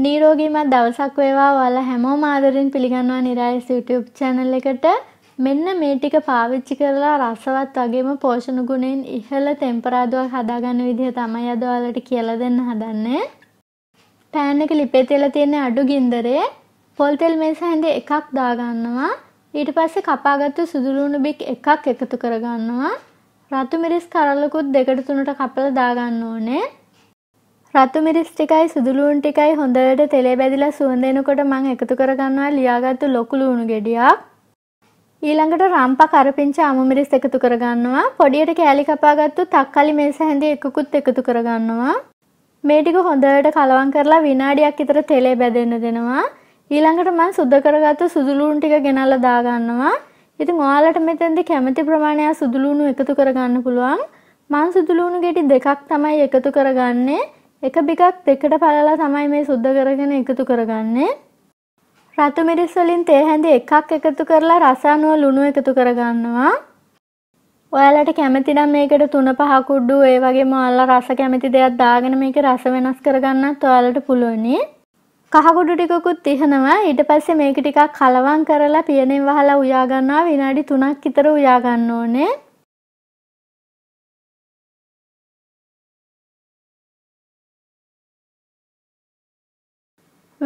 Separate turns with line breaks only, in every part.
නීරෝගීමත් දවසක් වේවා ඔයාලා හැමෝම ආදරෙන් පිළිගන්නවා නිරායස YouTube channel එකට. මෙන්න මේ ටික පාවිච්චි කරලා රසවත් වගේම පෝෂණ ගුණයෙන් ඉහළ තෙම්පරාදුවක් හදාගන්න විදිහ තමයි අද ඔයාලට කියලා දෙන්න හදන්නේ. පෑන් එක ලිපේ තියලා තියෙන අඩු ගින්දරේ පොල් තෙල් මේස හැඳ එකක් දාගන්නවා. ඊට පස්සේ කපාගත්තු සුදු ලුණු බික් එකක් එකතු කරගන්නවා. රතු මිරිස් කරලකුත් දෙකට තුනට කපලා දාගන්න ඕනේ. රතු මිරිස් ටිකයි සුදුලූන් ටිකයි හොඳට තෙලේ බැදිලා සුවඳ එනකොට මම එකතු කරගන්නවා ලියාගත්තු ලොකු ලුණු ගෙඩියක්. ඊළඟට රම්පා කරපිංච අමු මිරිස් එකතු කරගන්නවා. පොඩියට කෑලි කපාගත්තු තක්කලි මේස හැඳි එකකුත් එකතු කරගන්නවා. මේ ටික හොඳට කලවම් කරලා විනාඩියක් විතර තෙලේ බැදෙන්න දෙනවා. ඊළඟට මම සුද්ධ කරගත්තු සුදුලූන් ටික ගෙනල්ලා දාගන්නවා. ඉතින් ඔයාලට මෙතෙන්දී කැමති ප්‍රමාණයක් සුදුලූණු එකතු කරගන්න පුළුවන්. මං සුදුලූණු ගෙඩි දෙකක් තමයි එකතු කරගන්නේ. එක බිකක් දෙකට පලලා තමයි මේ සුද්ධ කරගෙන එකතු කරගන්නේ. රතු මිරිස් වලින් තේ හැඳි එකක් එකතු කරලා රස අනුව ලුණු එකතු කරගන්නවා. ඔයාලට කැමති නම් මේකට තුන පහ කුඩු ඒ වගේම ඔයාලා රස කැමති දෙයක් දාගෙන මේකේ රස වෙනස් කරගන්නත් ඔයාලට පුළුවනි. කහ කුඩු ටිකකුත් තිහනවා ඊට පස්සේ මේක ටිකක් කලවම් කරලා පියනෙන් වහලා උයා ගන්නවා විනාඩි 3ක් විතර උයා ගන්න ඕනේ.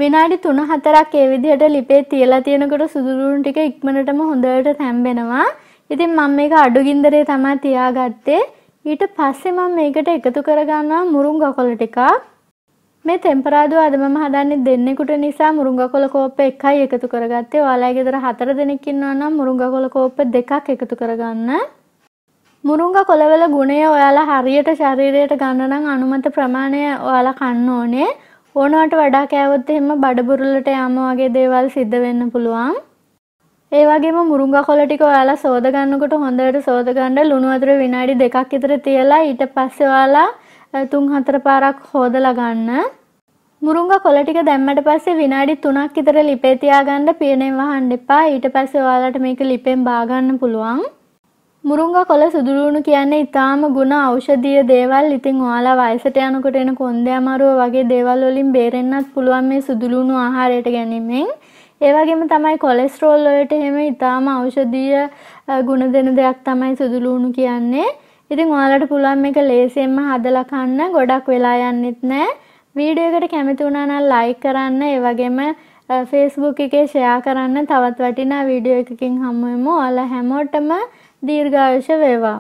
විනාඩි 3-4ක් ඒ විදිහට ලිපේ තියලා තියෙනකොට සුදුරුණු ටික ඉක්මනටම හොඳට තැම්බෙනවා. ඉතින් මම මේක අඩු ගින්දරේ තමයි තියාගත්තේ. ඊට පස්සේ මම මේකට එකතු කරගන්නවා මුරුංගකොළ ටිකක්. මේ ටෙම්පරාදෝ අද මම හදන්නේ දෙන්නෙකුට නිසා මුරුංගකොළ කෝප්ප එකයි එකතු කරගත්තේ. ඔයාලගේ ගෙදර හතර දෙනෙක් ඉන්නවා නම් මුරුංගකොළ කෝප්ප දෙකක් එකතු කරගන්න. මුරුංග කොළවල ගුණය ඔයාලා හරියට ශරීරයට ගන්න නම් අනුමත ප්‍රමාණය ඔයාලා කන්න ඕනේ. ඕනවට වඩා කෑවොත් එහෙම බඩබුරුලට යාම වගේ දේවල් සිද්ධ වෙන්න පුළුවන්. ඒ වගේම මුරුංගකොළ ටික ඔයාලා සෝද ගන්නකොට හොඳට සෝද ගන්න ලුණු වතුර විනාඩි දෙකක් විතර තියලා ඊට පස්සේ ඔයාලා තුන් හතර පාරක් හොදලා ගන්න. මුරුංගකොළ ටික දැම්මට පස්සේ විනාඩි 3ක් විතර ලිපේ තියාගන්න පියනේ වහන්න එපා. ඊට පස්සේ ඔයාලට මේක ලිපෙන් බා ගන්න පුළුවන්. මුරුංග කොළ සුදුරුණු කියන්නේ ඉතාම ගුණ ඖෂධීය දේවල්. ඉතින් ඔයාලා වයසට යනකොට එන කොන්දේ අමාරුව වගේ දේවල් වලින් බේරෙන්නත් පුළුවන් මේ සුදුලුණු ආහාරයට ගැනීමෙන්. ඒ වගේම තමයි කොලෙස්ටරෝල් වලට එහෙම ඉතාම ඖෂධීය ගුණ දෙන දෙයක් තමයි සුදුලුණු කියන්නේ. ඉතින් ඔයාලට පුළුවන් මේක ලේසියෙන්ම හදලා කන්න. ගොඩක් වෙලා යන්නෙත් නෑ. වීඩියෝ එකට කැමති වුණා නම් ලයික් කරන්න. ඒ වගේම Facebook එකේ ෂෙයා කරන්න. තවත් වටිනා වීඩියෝ එකකින් හමු වෙමු. ඔයාලා හැමෝටම दीर्घायुष वेवा